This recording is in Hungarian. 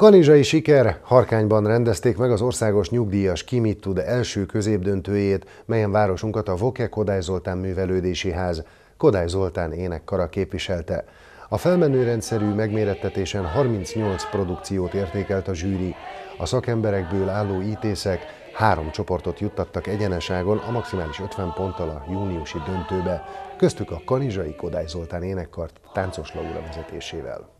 Kanizsai siker Harkányban rendezték meg az országos nyugdíjas Kimit tud első középdöntőjét, melyen városunkat a Voke Kodály Zoltán művelődési ház Kodály Zoltán énekkara képviselte. A felmenőrendszerű megmérettetésen 38 produkciót értékelt a zsűri. A szakemberekből álló ítészek három csoportot juttattak egyeneságon a maximális 50 ponttal a júniusi döntőbe, köztük a Kanizsai Kodály Zoltán énekkart táncos Laura vezetésével.